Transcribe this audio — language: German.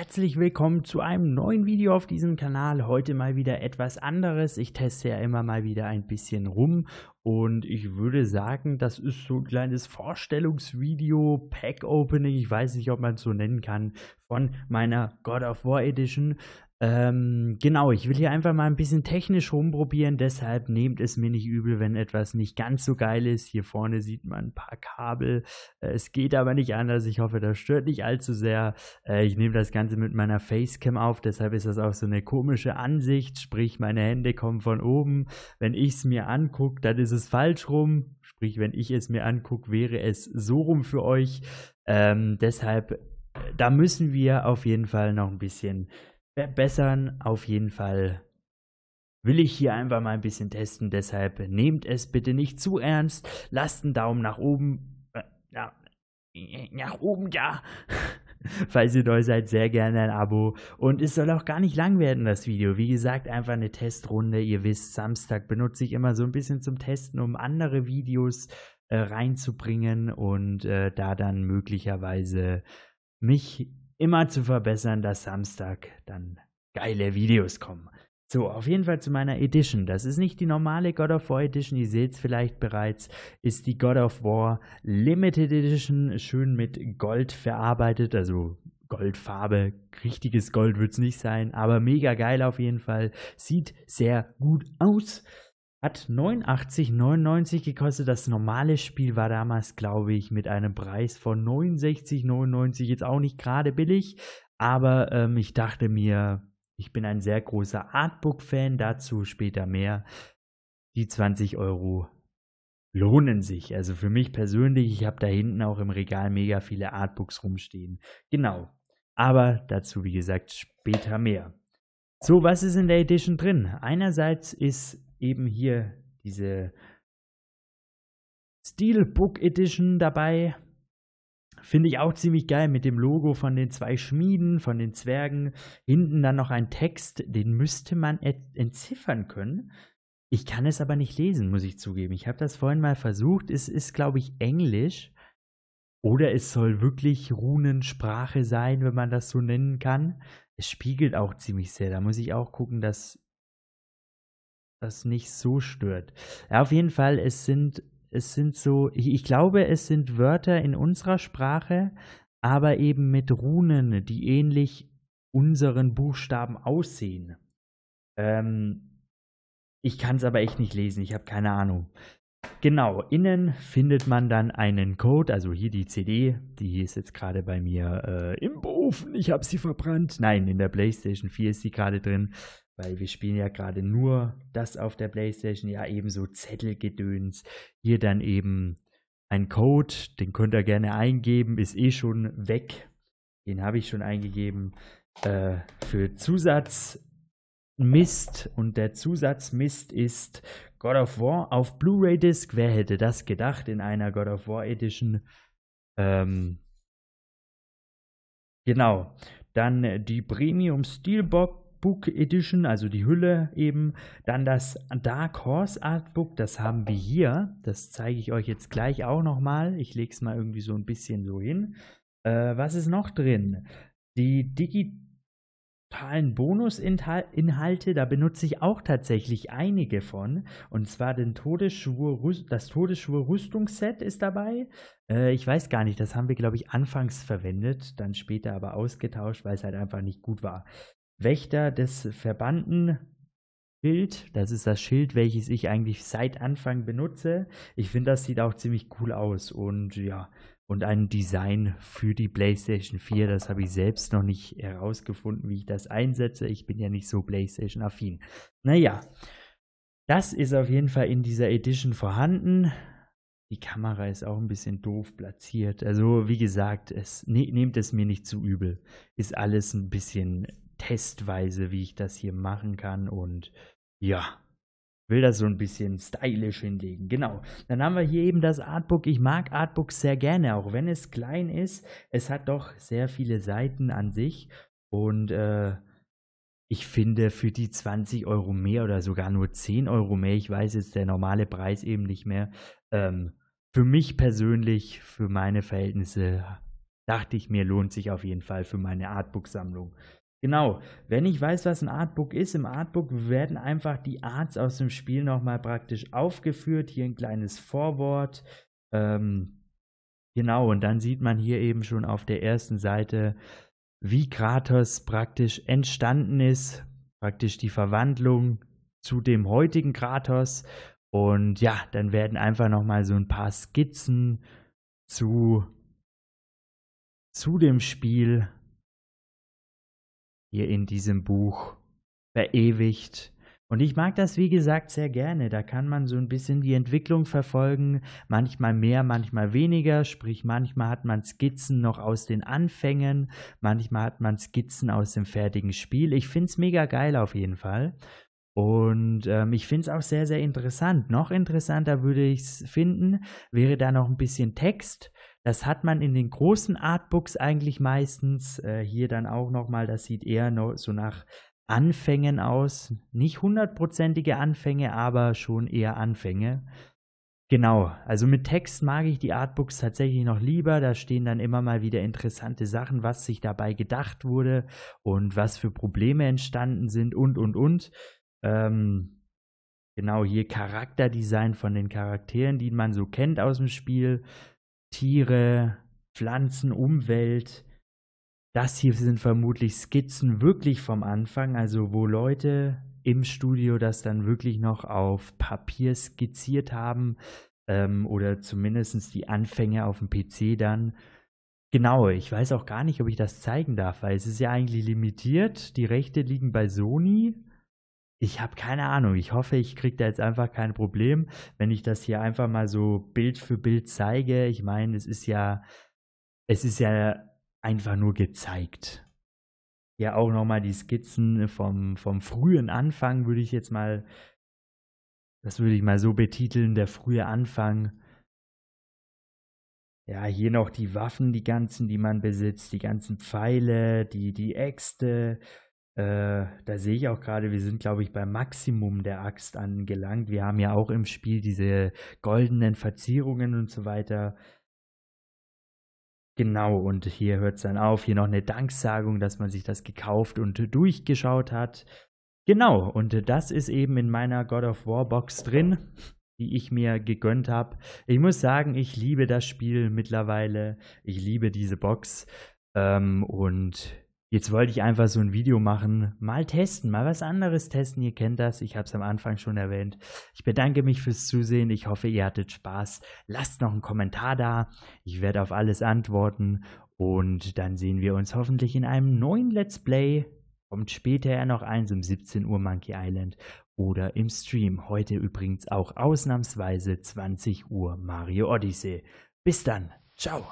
Herzlich willkommen zu einem neuen Video auf diesem Kanal. Heute mal wieder etwas anderes. Ich teste ja immer mal wieder ein bisschen rum und ich würde sagen, das ist so ein kleines Vorstellungsvideo, Pack Opening, ich weiß nicht, ob man es so nennen kann, von meiner God of War Edition. Ähm, genau, ich will hier einfach mal ein bisschen technisch rumprobieren, deshalb nehmt es mir nicht übel, wenn etwas nicht ganz so geil ist. Hier vorne sieht man ein paar Kabel, äh, es geht aber nicht anders. Ich hoffe, das stört nicht allzu sehr. Äh, ich nehme das Ganze mit meiner Facecam auf, deshalb ist das auch so eine komische Ansicht, sprich meine Hände kommen von oben. Wenn ich es mir angucke, dann ist es falsch rum, sprich wenn ich es mir angucke, wäre es so rum für euch. Ähm, deshalb, äh, da müssen wir auf jeden Fall noch ein bisschen verbessern. Auf jeden Fall will ich hier einfach mal ein bisschen testen. Deshalb nehmt es bitte nicht zu ernst. Lasst einen Daumen nach oben. Äh, nach, nach oben da. Falls ihr neu seid, sehr gerne ein Abo. Und es soll auch gar nicht lang werden, das Video. Wie gesagt, einfach eine Testrunde. Ihr wisst, Samstag benutze ich immer so ein bisschen zum Testen, um andere Videos äh, reinzubringen und äh, da dann möglicherweise mich immer zu verbessern, dass Samstag dann geile Videos kommen. So, auf jeden Fall zu meiner Edition. Das ist nicht die normale God of War Edition, ihr seht es vielleicht bereits, ist die God of War Limited Edition, schön mit Gold verarbeitet, also Goldfarbe, richtiges Gold wird es nicht sein, aber mega geil auf jeden Fall, sieht sehr gut aus. Hat 89,99 gekostet. Das normale Spiel war damals, glaube ich, mit einem Preis von 69,99. Jetzt auch nicht gerade billig, aber ähm, ich dachte mir, ich bin ein sehr großer Artbook-Fan. Dazu später mehr. Die 20 Euro lohnen sich. Also für mich persönlich, ich habe da hinten auch im Regal mega viele Artbooks rumstehen. Genau. Aber dazu, wie gesagt, später mehr. So, was ist in der Edition drin? Einerseits ist eben hier diese Steelbook Edition dabei. Finde ich auch ziemlich geil mit dem Logo von den zwei Schmieden, von den Zwergen. Hinten dann noch ein Text, den müsste man entziffern können. Ich kann es aber nicht lesen, muss ich zugeben. Ich habe das vorhin mal versucht. Es ist, glaube ich, Englisch. Oder es soll wirklich Runensprache sein, wenn man das so nennen kann. Es spiegelt auch ziemlich sehr. Da muss ich auch gucken, dass das nicht so stört. Ja, auf jeden Fall, es sind, es sind so, ich, ich glaube, es sind Wörter in unserer Sprache, aber eben mit Runen, die ähnlich unseren Buchstaben aussehen. Ähm, ich kann es aber echt nicht lesen, ich habe keine Ahnung. Genau, innen findet man dann einen Code, also hier die CD, die ist jetzt gerade bei mir äh, im Ofen, ich habe sie verbrannt. Nein, in der PlayStation 4 ist sie gerade drin weil wir spielen ja gerade nur das auf der Playstation, ja eben so Zettelgedöns, hier dann eben ein Code, den könnt ihr gerne eingeben, ist eh schon weg, den habe ich schon eingegeben, äh, für Zusatzmist und der Zusatzmist ist God of War auf Blu-ray-Disc, wer hätte das gedacht in einer God of War Edition? Ähm, genau, dann die Premium Steelbox Book Edition, also die Hülle eben. Dann das Dark Horse Artbook, das haben wir hier. Das zeige ich euch jetzt gleich auch nochmal. Ich lege es mal irgendwie so ein bisschen so hin. Äh, was ist noch drin? Die digitalen Bonusinhalte, da benutze ich auch tatsächlich einige von. Und zwar den Todesschwur, das Todesschwur-Rüstungsset ist dabei. Äh, ich weiß gar nicht, das haben wir, glaube ich, anfangs verwendet, dann später aber ausgetauscht, weil es halt einfach nicht gut war. Wächter des Verbanden Schild. Das ist das Schild, welches ich eigentlich seit Anfang benutze. Ich finde, das sieht auch ziemlich cool aus und ja, und ein Design für die PlayStation 4. Das habe ich selbst noch nicht herausgefunden, wie ich das einsetze. Ich bin ja nicht so PlayStation-affin. Naja, das ist auf jeden Fall in dieser Edition vorhanden. Die Kamera ist auch ein bisschen doof platziert. Also, wie gesagt, es, ne, nehmt es mir nicht zu übel. Ist alles ein bisschen testweise, wie ich das hier machen kann und ja, will das so ein bisschen stylisch hinlegen. Genau. Dann haben wir hier eben das Artbook. Ich mag Artbooks sehr gerne, auch wenn es klein ist. Es hat doch sehr viele Seiten an sich und äh, ich finde für die 20 Euro mehr oder sogar nur 10 Euro mehr, ich weiß jetzt der normale Preis eben nicht mehr, ähm, für mich persönlich, für meine Verhältnisse, dachte ich mir, lohnt sich auf jeden Fall für meine Artbook-Sammlung. Genau, wenn ich weiß, was ein Artbook ist, im Artbook werden einfach die Arts aus dem Spiel nochmal praktisch aufgeführt. Hier ein kleines Vorwort. Ähm, genau, und dann sieht man hier eben schon auf der ersten Seite, wie Kratos praktisch entstanden ist, praktisch die Verwandlung zu dem heutigen Kratos. Und ja, dann werden einfach nochmal so ein paar Skizzen zu, zu dem Spiel hier in diesem Buch verewigt. Und ich mag das, wie gesagt, sehr gerne. Da kann man so ein bisschen die Entwicklung verfolgen, manchmal mehr, manchmal weniger. Sprich, manchmal hat man Skizzen noch aus den Anfängen, manchmal hat man Skizzen aus dem fertigen Spiel. Ich finde es mega geil auf jeden Fall. Und ähm, ich finde es auch sehr, sehr interessant. Noch interessanter würde ich es finden, wäre da noch ein bisschen Text das hat man in den großen Artbooks eigentlich meistens. Äh, hier dann auch nochmal, das sieht eher so nach Anfängen aus. Nicht hundertprozentige Anfänge, aber schon eher Anfänge. Genau, also mit Text mag ich die Artbooks tatsächlich noch lieber. Da stehen dann immer mal wieder interessante Sachen, was sich dabei gedacht wurde und was für Probleme entstanden sind und, und, und. Ähm, genau hier Charakterdesign von den Charakteren, die man so kennt aus dem Spiel. Tiere, Pflanzen, Umwelt. Das hier sind vermutlich Skizzen wirklich vom Anfang, also wo Leute im Studio das dann wirklich noch auf Papier skizziert haben ähm, oder zumindest die Anfänge auf dem PC dann. Genau, ich weiß auch gar nicht, ob ich das zeigen darf, weil es ist ja eigentlich limitiert. Die Rechte liegen bei Sony ich habe keine Ahnung. Ich hoffe, ich kriege da jetzt einfach kein Problem, wenn ich das hier einfach mal so Bild für Bild zeige. Ich meine, es ist ja, es ist ja einfach nur gezeigt. Ja, auch nochmal die Skizzen vom, vom frühen Anfang würde ich jetzt mal, das würde ich mal so betiteln, der frühe Anfang. Ja, hier noch die Waffen, die ganzen, die man besitzt, die ganzen Pfeile, die, die Äxte, äh, da sehe ich auch gerade, wir sind, glaube ich, beim Maximum der Axt angelangt. Wir haben ja auch im Spiel diese goldenen Verzierungen und so weiter. Genau, und hier hört es dann auf. Hier noch eine Danksagung, dass man sich das gekauft und durchgeschaut hat. Genau, und das ist eben in meiner God of War Box drin, die ich mir gegönnt habe. Ich muss sagen, ich liebe das Spiel mittlerweile. Ich liebe diese Box. Ähm, und Jetzt wollte ich einfach so ein Video machen, mal testen, mal was anderes testen. Ihr kennt das, ich habe es am Anfang schon erwähnt. Ich bedanke mich fürs Zusehen, ich hoffe, ihr hattet Spaß. Lasst noch einen Kommentar da, ich werde auf alles antworten und dann sehen wir uns hoffentlich in einem neuen Let's Play. Kommt später ja noch eins um 17 Uhr Monkey Island oder im Stream. Heute übrigens auch ausnahmsweise 20 Uhr Mario Odyssey. Bis dann, ciao.